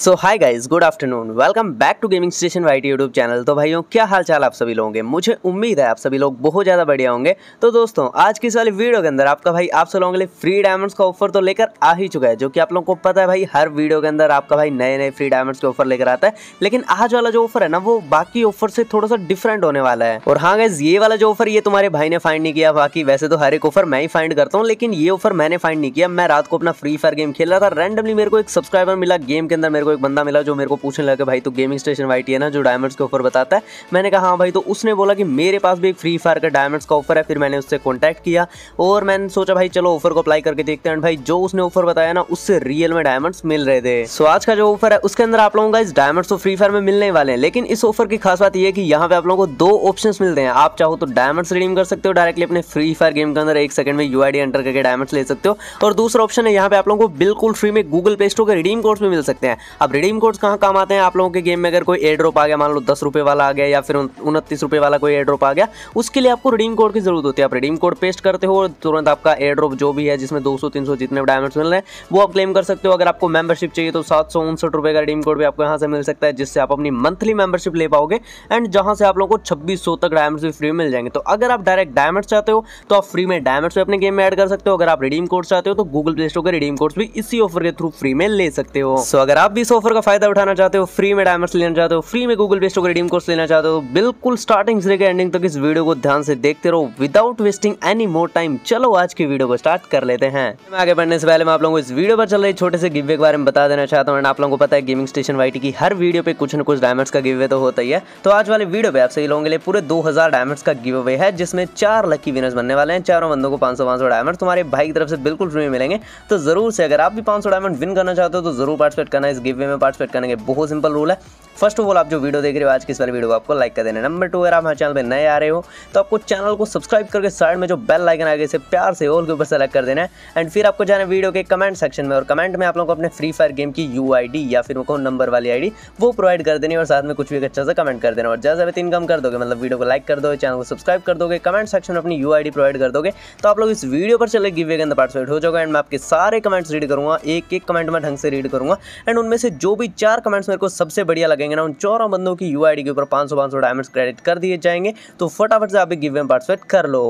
so hi guys good afternoon welcome back to gaming station Y YouTube channel तो भाइयों क्या हाल चाल आप सभी लोगों के मुझे उम्मीद है आप सभी लोग बहुत ज़्यादा बढ़िया होंगे तो दोस्तों आज की इस वाली वीडियो के अंदर आपका भाई आप सब लोगों के लिए फ्री डायमंड्स का ऑफर तो लेकर आ ही चुका है जो कि आप लोगों को पता है भाई हर वीडियो के अंदर आपका भाई नए नए फ्री डायमंड्स के ऑफर लेकर आता है लेकिन आज वाला जो ऑफर है ना वो बाकी ऑफर से थोड़ा सा डिफरेंट होने वाला है और हाँ गाइज ये वाला जो ऑफर ये तुम्हारे भाई ने फाइंड नहीं किया बाकी वैसे तो हर एक ऑफर मैं ही फाइंड करता हूँ लेकिन ये ऑफर मैंने फाइंड नहीं किया मैं रात को अपना फ्री फायर गेम खेल रहा था रैंडमली मेरे को एक सब्सक्राइबर मिला गेम के अंदर मेरे को एक बंदा मिला जो मेरे को पूछने लगा भाई तो गेमिंग स्टेशन वाई है ना जो डायमंड्स के ऑफर बताता है मैंने कहा हाँ भाई तो उसने बोला कि मेरे पास भी एक फ्री फायर का डायमंड्स का ऑफर है फिर मैंने उससे कॉन्टैक्ट किया और मैंने सोचा भाई चलो ऑफर को अप्लाई करके देखते हैं भाई जो उसने ऑफर बताया ना उससे रियल में डायमंड्स मिल रहे थे सो आज का जो ऑफर है उसके अंदर आप लोगों का इस डायमंड्स तो फ्री फायर में मिलने वाले हैं लेकिन इस ऑफर की खास बात यह है कि यहाँ पे आप लोगों को दो ऑप्शन मिलते हैं आप चाहो तो डायमंड्स रिडीम कर सकते हो डायरेक्टली अपने फ्री फायर गेम के अंदर एक सेकंड में यू एंटर करके डायमंड्स ले सकते हो और दूसरा ऑप्शन है यहाँ पे आप लोगों को बिल्कुल फ्री में गूगल पे स्टोर के रिडीम कोर्स में मिल सकते हैं अब रिडीम कोड्स कहाँ काम आते हैं आप लोगों के गेम में अगर कोई एयर ड्रॉप आ गया मान लो दस रुपये वाला आ गया या फिर उनतीस रुपये वाला कोई एयर ड्रॉप आ गया उसके लिए आपको रिडीम कोड की जरूरत होती है आप रिडीम कोड पेस्ट करते हो तुरंत आपका एयर ड्रॉप जो भी है जिसमें दो सौ तीन सौ जितने डायमंड्स मिल रहे हैं वो आप क्लेम कर सकते हो अगर आपको मेंबरशिप चाहिए तो सात सौ उनसठ रुपये का रिडीम कोड भी आपको यहाँ से मिल सकता है जिससे आप अपनी मंथली मेंबरशिप ले पाओगे एंड जहाँ से आप लोगों को छब्बीस तक डायमंड्स भी फ्री मिल जाएंगे तो अगर आप डायरेक्ट डायमंड्स चाहते हो तो आप फ्री में डायमंड्स भी अपने गेम में एड कर सकते हो अगर आप रिडीम कोड चाहते हो तो गूगल प्ले स्टोर के रिडीम कोड्स भी इसी ऑफर के थ्रू फ्री में ले सकते हो सो अगर आप भी इस ऑफर का फायदा उठाना चाहते हो फ्री में डायमंड्स लेना चाहते हो फ्री में गूगल पे स्टोर रिडीम कोर्स लेना चाहते हो बिल्कुल स्टार्टिंग से लेकर एंडिंग तक इस वीडियो को ध्यान से देखते रहो without wasting any more time चलो आज की वीडियो को स्टार्ट कर लेते हैं आगे बढ़ने से पहले मैं आप लोगों को इस वीडियो पर चल रही छोटे से गिवे के बारे में बता देना चाहता हूँ आप लोगों को पता है गेमिंग स्टेशन वाइट की हर वीडियो पे कुछ ना कुछ डायमंड्स का गिवे तो होता ही है तो आज वाले वीडियो पे आप सही लोगों के लिए पूरे दो डायमंड्स का गिव अवे है जिसमें चार लकी विनर्स बनने वाले हैं चारों बंदों को पांच सौ डायमंड तुम्हारे भाई की तरफ से बिल्कुल फ्री मिलेंगे तो जरूर से अगर आप भी पांच डायमंड विन करना चाहते हो तो जरूर पार्टिसिपेट करना इस गेम गिवे में पार्टिसिपेट के बहुत सिंपल रूल है फर्स्ट ऑफ ऑल आप जो वीडियो देख रहे हो आज की इस वाली वीडियो को आपको लाइक कर देना नंबर टू अगर आप हमारे चैनल पर नए आ रहे हो तो आपको चैनल को सब्सक्राइब करके साइड में जो बेल लाइकन आगे से प्यार से ऑल के ऊपर सेलेक्ट कर देना है एंड फिर आपको जाना वीडियो के कमेंट सेक्शन में और कमेंट में आप लोग को अपने फ्री फायर गेम की यू या फिर उनको नंबर वाली आई वो प्रोवाइड कर देनी और साथ में कुछ भी अच्छा सा कमेंट कर देना और जैसे भी इनकम कर दोगे मतलब वीडियो को लाइक कर दोगे चैनल को सब्सक्राइब कर दोगे कमेंट सेक्शन में अपनी यू प्रोवाइड कर दोगे तो आप लोग इस वीडियो पर चले गिवे के अंदर पार्टिसिपेट हो जाओगे एंड मैं आपके सारे कमेंट्स रीड करूँगा एक एक कमेंट मैं ढंग से रीड करूँगा एंड उनमें से जो भी चार कमेंट्स मेरे को सबसे बढ़िया लगेंगे ना उन चौरों बंदों की यू के ऊपर पाँच सौ डायमंड्स क्रेडिट कर दिए जाएंगे तो फटाफट से आप गिव में पार्टिसिपेट कर लो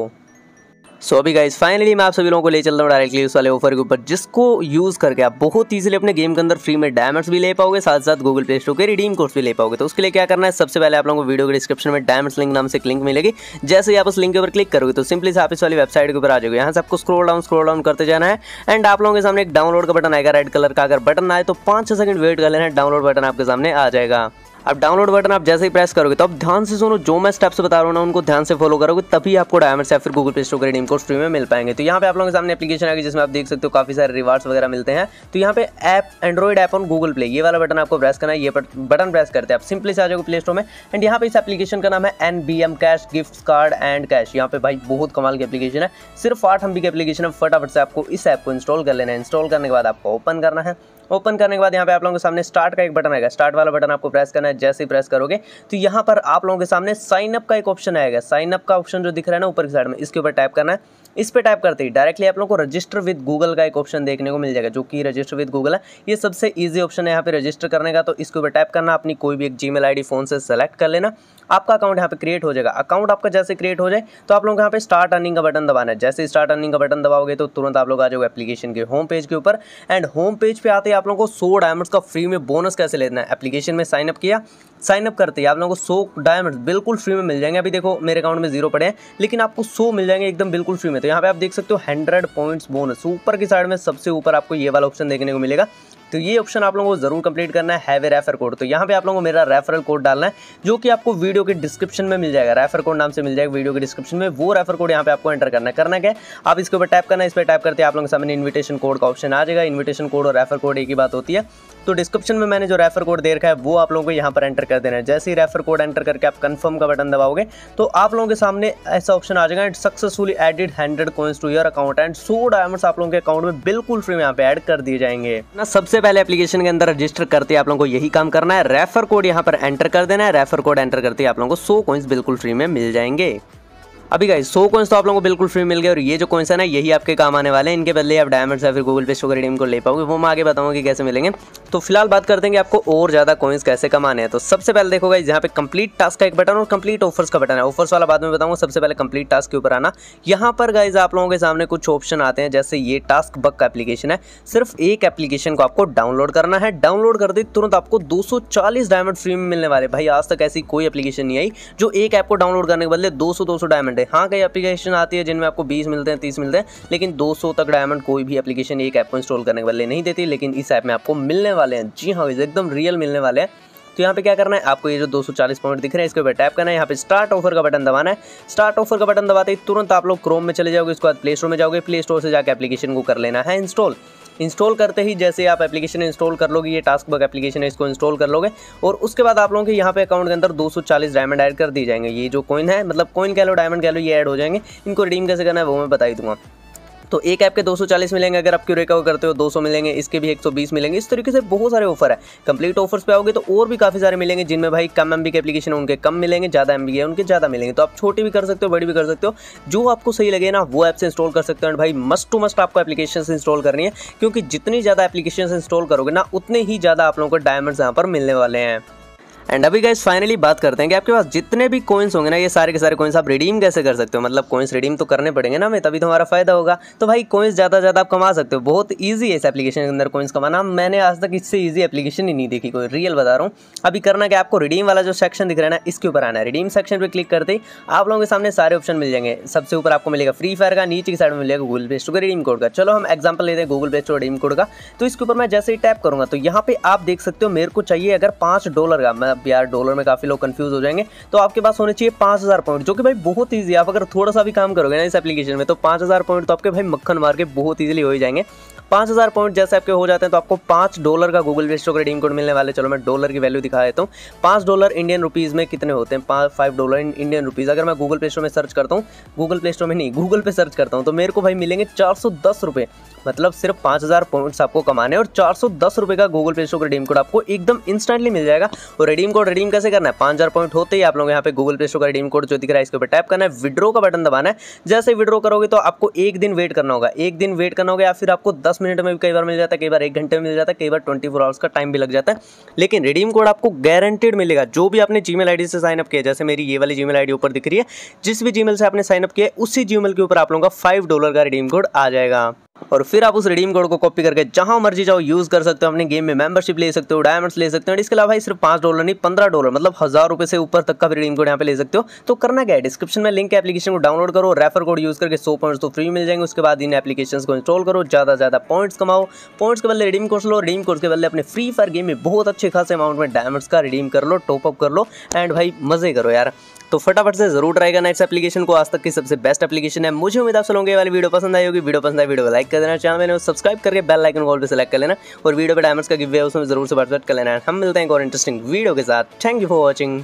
सो अभी गाइज फाइनली मैं आप सभी लोगों को ले चल रहा हूँ डायरेक्टली उस वाले ऑफर के ऊपर जिसको यूज़ करके आप बहुत इजीली अपने गेम के अंदर फ्री में डायमंड्स भी ले पाओगे साथ साथ गूगल प्ले स्टोर के रिडीम कोर्स भी ले पाओगे तो उसके लिए क्या करना है सबसे पहले आप लोगों को वीडियो के डिस्क्रिप्शन में डायमंड्स लिंक नाम से एक लिंक मिलेगी जैसे ही आप उस लिंक के ऊपर क्लिक करोगे तो सिंपली से आप इस वाली वेबसाइट के ऊपर आ जाओगे यहाँ से आपको स्क्रोल डाउन स्क्रोल डाउन करते जाना है एंड आप लोगों के सामने एक डाउनलोड का बटन आएगा रेड कलर का अगर बटन आए तो पांच सेकंड वेट कर लेना है डाउनलोड बटन आपके सामने आ जाएगा अब डाउनलोड बटन आप जैसे ही प्रेस करोगे तो अब ध्यान से सुनो जो मैं स्टेप्स बता रहा हूँ ना उनको ध्यान से फॉलो करोगे तभी आपको डायमंड या फिर गूगल पे स्टोर रिडीम कोड फ्री में मिल पाएंगे तो यहाँ पे आप लोगों के सामने एप्लीकेशन आएगी जिसमें आप देख सकते हो काफी सारे रिवार्ड्स वगैरह मिलते हैं तो यहाँ पे app Android app on Google Play ये वाला बटन आपको प्रेस करना है ये बटन प्रेस करते हैं आप सिंपली से आ जाओगे प्ले स्टोर में एंड यहाँ पे इस एप्लीकेशन का नाम है N B M cash gift card and cash यहाँ पे भाई बहुत कमाल की एप्लीकेशन है सिर्फ आठ हम की एप्लीकेशन है फटाफट से आपको इस ऐप को इंस्टॉल कर लेना है इंस्टॉल करने के बाद आपको ओपन करना है ओपन करने के बाद यहाँ पे आप लोगों के सामने स्टार्ट का एक बटन आएगा स्टार्ट वाला बटन आपको प्रेस करना है जैसे ही प्रेस करोगे तो यहाँ पर आप लोगों के सामने साइनअप का एक ऑप्शन आएगा साइनअप का ऑप्शन जो दिख रहा है ना ऊपर की साइड में इसके ऊपर टाइप करना है इस पर टाइप करते ही डायरेक्टली आप लोग को रजिस्टर विद गूगल का एक ऑप्शन देखने को मिल जाएगा जो कि रजिस्टर विद गूगल है ये सबसे ईजी ऑप्शन है यहाँ पे रजिस्टर करने का तो इसके ऊपर टाइप करना अपनी कोई भी एक जी मेल फ़ोन से सेलेक्ट कर लेना आपका अकाउंट यहाँ पे क्रिएट हो जाएगा अकाउंट आपका जैसे क्रिएट हो जाए तो आप लोग यहाँ पे स्टार्ट अर्निंग का बटन दबाना है जैसे स्टार्ट अर्निंग का बटन दबाओगे तो तुरंत आप लोग आ जाओगे एप्लीकेशन के होम पेज के ऊपर एंड होम पेज पर आते ही आप लोगों को सो डायमंड्स का फ्री में बोनस कैसे लेना है एप्लीकेशन में साइनअप किया साइनअप करते ही आप लोगों को सो डायमंड बिल्कुल फ्री में मिल जाएंगे अभी देखो मेरे अकाउंट में जीरो पड़े हैं लेकिन आपको सो मिल जाएंगे एकदम बिल्कुल फ्री में तो यहाँ पे आप देख सकते हो हंड्रेड पॉइंट्स बोनस ऊपर की साइड में सबसे ऊपर आपको ये वाला ऑप्शन देखने को मिलेगा तो ये ऑप्शन आप लोगों को ज़रूर कंप्लीट करना है हैवे रेफर कोड तो यहाँ पे आप लोगों को मेरा रेफरल कोड डालना है जो कि आपको वीडियो के डिस्क्रिप्शन में मिल जाएगा रेफर कोड नाम से मिल जाएगा वीडियो के डिस्क्रिप्शन में वो रेफर कोड यहाँ पे आपको एंटर करना है करना क्या आप इसके ऊपर टाइप करना इस पर टाइप करते हैं आप लोगों के सामने इन्विटेशन कोड का ऑप्शन आ जाएगा इन्विटेशन कोड और रेफर कोड एक ही बात होती है तो डिस्क्रिप्शन में मैंने जो रेफर कोड दे रखा है वो आप लोगों को यहाँ पर एंटर कर देना है जैसे ही रेफर कोड एंटर करके आप कंफर्म का बटन दबाओगे तो आप लोगों के सामने ऐसा ऑप्शन आ जाएगा and successfully added hundred coins to your account and सो डायमंड्स आप लोगों के अकाउंट में बिल्कुल फ्री में यहाँ पे ऐड कर दिए जाएंगे ना सबसे पहले एप्लीकेशन के अंदर रजिस्टर करते आप लोगों को यही काम करना है रेफर कोड यहाँ पर एंटर कर देना है रेफर कोड एंटर करते आप लोगों को सो कॉइन्स बिल्कुल फ्री में मिल जाएंगे अभी गाइस सो कोइंस तो आप लोगों को बिल्कुल फ्री मिल गए और ये जो कोइंस है ना यही आपके काम आने वाले हैं इनके बदले आप डायमंड्स या फिर गूगल पे शुगर रिडीम को ले पाओगे वो मैं आगे बताऊंगा कि कैसे मिलेंगे तो फिलहाल बात करते हैं कि आपको और ज़्यादा कोइंस कैसे कमाने हैं तो सबसे पहले देखो यहाँ पे कंप्लीट टास्क का एक बटन और कंप्लीट ऑफर्स का बटन है ऑफर्स वाला बाद में बताऊंगा सबसे पहले कंप्लीट टास्क के ऊपर आना यहाँ पर गाइज आप लोगों के सामने कुछ ऑप्शन आते हैं जैसे ये टास्क बक का एप्लीकेशन है सिर्फ एक एप्लीकेशन को आपको डाउनलोड करना है डाउनलोड कर दे तुरंत आपको चालीस डायमंड फ्री में मिलने वाले भाई आज तक ऐसी कोई एप्लीकेशन नहीं आई जो एक ऐप को डाउनलोड करने के बदले दो सौ डायमंड हैं हाँ कई एप्लीकेशन आती है जिनमें आपको बीस मिलते हैं तीस मिलते हैं लेकिन दो तक डायमंड कोई भी एप्लीकेशन एक ऐप को इंस्टॉल करने के बदले नहीं देती लेकिन इस ऐप में आपको मिलने वाले हैं जी हाँ एकदम रियल मिलने वाले हैं तो यहाँ पे क्या करना है आपको ये जो 240 पॉइंट दिख रहे हैं इसके ऊपर टैप करना है यहाँ पे स्टार्ट ऑफर का बटन दबाना है स्टार्ट ऑफर का बटन दबाते ही तुरंत आप लोग क्रोम में चले जाओगे उसके बाद प्ले स्टोर में जाओगे प्ले स्टोर से जाकर एप्लीकेशन को कर लेना है इंस्टॉल इंस्टॉल करते ही जैसे आप एप्लीकेशन इंस्टॉल कर लोगे ये टास्क बग एप्लीकेशन है इसको इंस्टॉल कर लोगे और उसके बाद आप लोगों के यहाँ पे अकाउंट के अंदर 240 डायमंड ऐड कर दी जाएंगे ये जो कॉइन है मतलब कॉइन कह लो डायमंड कह लो ये ऐड हो जाएंगे इनको रिडीम कैसे करना है वो मैं बताई दूंगा तो एक ऐप के 240 मिलेंगे अगर आप क्यूरे का करते हो 200 मिलेंगे इसके भी 120 मिलेंगे इस तरीके से बहुत सारे ऑफर है कंप्लीट ऑफर्स पे आओगे तो और भी काफ़ी सारे मिलेंगे जिनमें भाई कम एम के एप्लीकेशन उनके कम मिलेंगे ज़्यादा एम है उनके ज़्यादा मिलेंगे तो आप छोटी भी कर सकते हो बड़ी भी कर सकते हो जो आपको सही लगे ना वो ऐप से इंस्टॉल कर सकते हो एंड भाई मस्ट टू मस्ट आपको एप्लीकेशन इंस्टॉल करनी है क्योंकि जितनी ज़्यादा एप्लीकेशन इंस्टॉल करोगे ना उतने ही ज़्यादा आप लोगों को डायमंड्स यहाँ पर मिलने वाले हैं एंड अभी गाइज फाइनली बात करते हैं कि आपके पास जितने भी कोइंस होंगे ना ये सारे के सारे कोइंस आप रिडीम कैसे कर सकते हो मतलब कोइंस रिडीम तो करने पड़ेंगे ना हमें तभी तो हमारा फायदा होगा तो भाई कोइंस ज़्यादा से ज़्यादा आप कमा सकते हो बहुत ईजी है इस एप्लीकेशन के अंदर कोइंस कमाना मैंने आज तक इससे ईजी एप्लीकेशन ही नहीं देखी कोई रियल बता रहा हूँ अभी करना कि आपको रिडीम वाला जो सेक्शन दिख रहा है ना इसके ऊपर आना है रिडीम सेक्शन पर क्लिक करते ही आप लोगों के सामने सारे ऑप्शन मिल जाएंगे सबसे ऊपर आपको मिलेगा फ्री फायर का नीचे की साइड में मिलेगा गूगल पे स्टोर का रिडीम कोड का चलो हम एग्जाम्पल लेते हैं गूगल पे स्टोर रिडीम कोड का तो इसके ऊपर मैं जैसे ही टैप करूँगा तो यहाँ पर आप देख सकते हो मेरे को चाहिए अगर पाँच डॉलर का अब यार डॉलर में काफ़ी लोग कन्फ्यूज़ हो जाएंगे तो आपके पास होने चाहिए पाँच हज़ार पॉइंट जो कि भाई बहुत ईजी आप अगर थोड़ा सा भी काम करोगे ना इस एप्लीकेशन में तो पाँच हज़ार पॉइंट तो आपके भाई मक्खन मार के बहुत ईजिली हो ही जाएंगे पाँच हज़ार पॉइंट जैसे आपके हो जाते हैं तो आपको पाँच डॉलर का गूगल पे स्टॉक रिडीम कोड मिलने वाले चलो मैं डॉलर की वैल्यू दिखा देता हूँ पाँच डॉलर इंडियन रुपीज़ में कितने होते हैं पाँच फाइव डॉलर इंडियन रुपीज़ अगर मैं गूगल पे स्टोर में सर्च करता हूँ गूगल पे स्टोर में नहीं गूगल पे सर्च करता हूँ तो मेरे को भाई मिलेंगे चार सौ दस रुपये मतलब सिर्फ पाँच हज़ार पॉइंट्स आपको कमाने और चार सौ दस रुपये का गूगल पे का रिडीम कोड आपको एकदम इंस्टेंटली मिल जाएगा और रिडीम कोड रिडीम कैसे करना है पाँच हज़ार पॉइंट होते ही आप लोग यहाँ पे गूगल पे स्टोर का रिडीम कोड जो दिख रहा है इसके ऊपर टाइप करना है विड्रो का बटन दबाना है जैसे विड्रो करोगे तो आपको एक दिन वेट करना होगा एक दिन वेट करना होगा या फिर आपको दस मिनट में भी कई बार मिल जाता है कई बार एक घंटे में मिल जाता है कई बार ट्वेंटी फोर आवर्स का टाइम भी लग जाता है लेकिन रिडीम कोड आपको गारंटेड मिलेगा जो भी आपने जी मेल से साइनअप किया जैसे मेरी ये वाली जी मेल ऊपर दिख रही है जिस भी जी से आपने साइनअप किया उसी जी के ऊपर आप लोगों का फाइव डॉलर का रिडीम कोड आ जाएगा और फिर आप उस रिडीम कोड को कॉपी करके जहां मर्जी जाओ यूज कर सकते हो अपने गेम में मेंबरशिप ले सकते हो डायमंड्स ले सकते हो इसके अलावा सिर्फ पाँच डॉलर नहीं पंद्रह डॉलर मतलब हज़ार रुपये से ऊपर तक का रिडीम कोड यहाँ पे ले सकते हो तो करना क्या है डिस्क्रिप्शन में लिंक एप्लीकेशन को डाउनलोड करो रेफर कोड यूज करके सौ पॉइंट्स तो फ्री मिल जाएंगे उसके बाद इन एप्लीकेशन को इंस्टॉल करो ज़्यादा ज़्यादा पॉइंट्स कमाओ पॉइंट्स के बदले रिडीम कोर्स लो रिडीम कोर्स के बदले अपने फ्री फायर गेम में बहुत अच्छे खास अमाउंट में डायमंड्स का रिडीम कर लो टॉपअप कर लो एंड भाई मज़े करो यार तो फटाफट से जरूर ट्राई करना इस एप्लीकेशन को आज तक की सबसे बेस्ट एप्लीकेशन है मुझे उम्मीद आप लोगों वाली वीडियो पसंद आई होगी वीडियो पसंद आए वीडियो को लाइक कर देना चैनल में सब्सक्राइब करके बेल लाइकन कॉल पर सेलेक्ट कर लेना और वीडियो पर डायमंड्स का है उसमें जरूर से बर्फ कर लेना हम मिलते हैं एक और इंटरेस्टिंग वीडियो के साथ थैंक यू फॉर वॉचिंग